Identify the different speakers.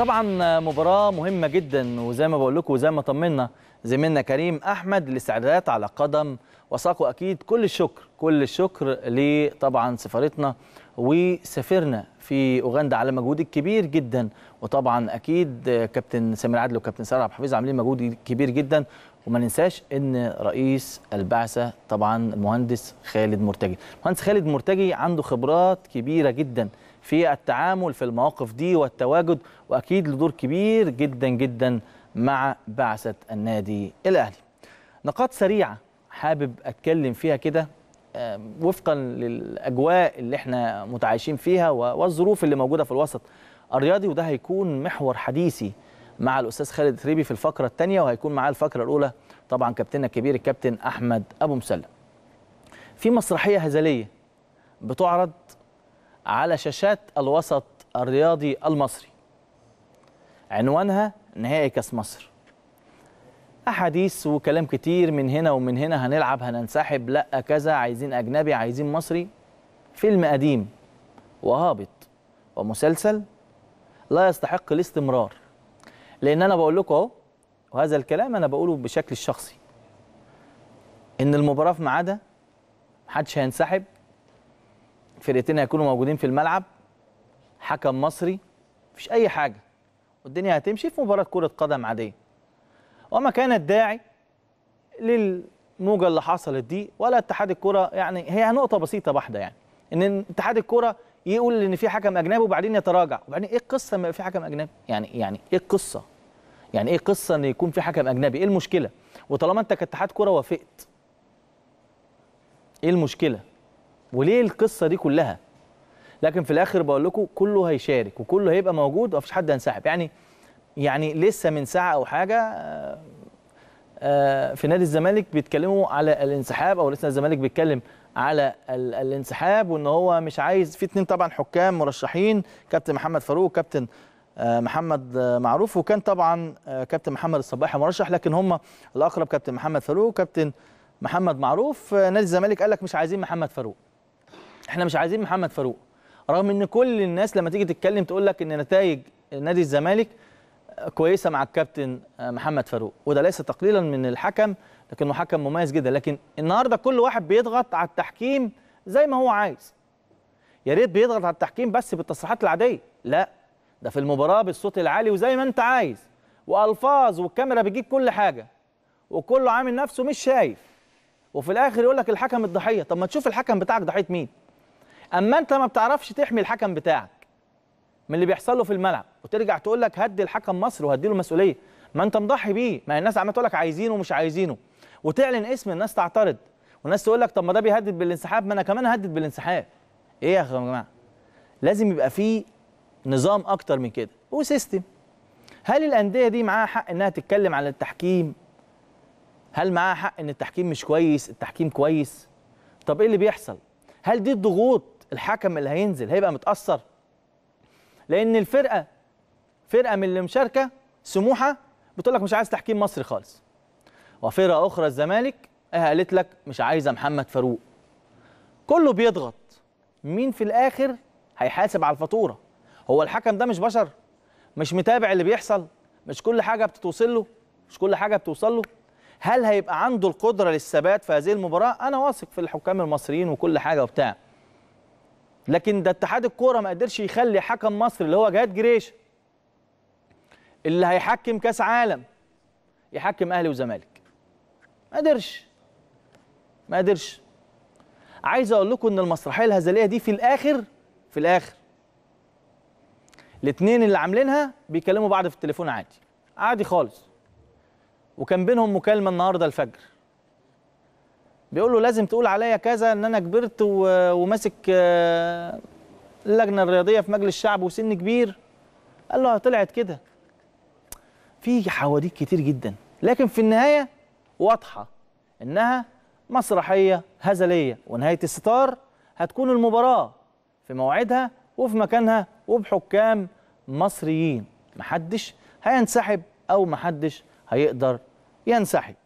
Speaker 1: طبعا مباراه مهمه جدا وزي ما بقول لكم وزي ما طمنا زميلنا كريم احمد الاستعدادات على قدم وساقه اكيد كل الشكر كل الشكر لطبعا سفارتنا وسفيرنا في اوغندا على مجهود كبير جدا وطبعا اكيد كابتن سامر عادل وكابتن سارة عبد الحفيظ عاملين مجهود كبير جدا وما ننساش ان رئيس البعثه طبعا المهندس خالد مرتجي المهندس خالد مرتجي عنده خبرات كبيره جدا في التعامل في المواقف دي والتواجد واكيد له دور كبير جدا جدا مع بعثه النادي الاهلي. نقاط سريعه حابب اتكلم فيها كده وفقا للاجواء اللي احنا متعايشين فيها والظروف اللي موجوده في الوسط الرياضي وده هيكون محور حديثي مع الاستاذ خالد تريبي في الفقره الثانيه وهيكون معاه الفقره الاولى طبعا كابتننا الكبير الكابتن احمد ابو مسلم. في مسرحيه هزليه بتعرض على شاشات الوسط الرياضي المصري عنوانها نهائي كاس مصر احاديث وكلام كتير من هنا ومن هنا هنلعب هننسحب لا كذا عايزين اجنبي عايزين مصري فيلم قديم وهابط ومسلسل لا يستحق الاستمرار لان انا بقول لكم اهو وهذا الكلام انا بقوله بشكل الشخصي ان المباراه في ميعادها محدش هينسحب فرقتين هيكونوا موجودين في الملعب حكم مصري مفيش اي حاجه والدنيا هتمشي في مباراه كره قدم عاديه وما كان الداعي للموجه اللي حصلت دي ولا اتحاد الكره يعني هي نقطه بسيطه واحده يعني ان اتحاد الكره يقول ان في حكم اجنبي وبعدين يتراجع وبعدين ايه القصه ما في حكم اجنبي يعني يعني ايه القصه يعني ايه قصه ان يكون في حكم اجنبي ايه المشكله وطالما انت كاتحاد كره وافقت ايه المشكله وليه القصه دي كلها لكن في الاخر بقول لكم كله هيشارك وكله هيبقى موجود ومفيش حد هينسحب يعني يعني لسه من ساعه او حاجه آه، آه، في نادي الزمالك بيتكلموا على الانسحاب او لسه الزمالك بيتكلم على الانسحاب وان هو مش عايز في اتنين طبعا حكام مرشحين كابتن محمد فاروق وكابتن آه، محمد معروف وكان طبعا كابتن محمد الصباحي مرشح لكن هم الاقرب كابتن محمد فاروق وكابتن محمد معروف نادي الزمالك قال لك مش عايزين محمد فاروق احنا مش عايزين محمد فاروق رغم ان كل الناس لما تيجي تتكلم تقول لك ان نتائج نادي الزمالك آه، كويسه مع الكابتن آه، محمد فاروق وده ليس تقليلا من الحكم لكنه حكم مميز جدا لكن النهارده كل واحد بيضغط على التحكيم زي ما هو عايز يا ريت بيضغط على التحكيم بس بالتصريحات العاديه لا ده في المباراه بالصوت العالي وزي ما انت عايز والفاظ والكاميرا بتجيب كل حاجه وكله عامل نفسه مش شايف وفي الاخر يقول لك الحكم الضحيه طب ما تشوف الحكم بتاعك ضحيه مين اما انت ما بتعرفش تحمي الحكم بتاعك من اللي بيحصل له في الملعب وترجع تقول لك هدي الحكم مصر وهدي له المسؤوليه ما انت مضحي بيه ما الناس عماله تقول لك عايزينه ومش عايزينه وتعلن اسم الناس تعترض والناس تقول لك طب ما ده بيهدد بالانسحاب ما انا كمان هدد بالانسحاب ايه يا جماعه لازم يبقى في نظام اكتر من كده وسيستم هل الانديه دي معاها حق انها تتكلم على التحكيم هل معاها حق ان التحكيم مش كويس التحكيم كويس طب ايه اللي بيحصل هل دي الضغوط الحكم اللي هينزل هيبقى متاثر لان الفرقه فرقه من اللي مشاركه سموحه بتقول لك مش عايز تحكيم مصري خالص وفرقه اخرى الزمالك قالت لك مش عايزه محمد فاروق كله بيضغط مين في الاخر هيحاسب على الفاتوره هو الحكم ده مش بشر مش متابع اللي بيحصل مش كل حاجه بتتوصل له مش كل حاجه بتوصل له هل هيبقى عنده القدره للثبات في هذه المباراه انا واثق في الحكام المصريين وكل حاجه وبتاع لكن ده اتحاد الكوره ما قدرش يخلي حكم مصر اللي هو جهاد جريشه اللي هيحكم كاس عالم يحكم اهلي وزمالك ما قدرش ما قدرش عايز اقول لكم ان المسرحيه الهزليه دي في الاخر في الاخر الاثنين اللي عاملينها بيكلموا بعض في التليفون عادي عادي خالص وكان بينهم مكالمه النهارده الفجر بيقول له لازم تقول عليا كذا ان انا كبرت وماسك آه، اللجنه الرياضيه في مجلس الشعب وسن كبير قال له طلعت كده في حواديت كتير جدا لكن في النهايه واضحه انها مسرحيه هزليه ونهايه الستار هتكون المباراه في موعدها وفي مكانها وبحكام مصريين محدش هينسحب او محدش هيقدر ينسحب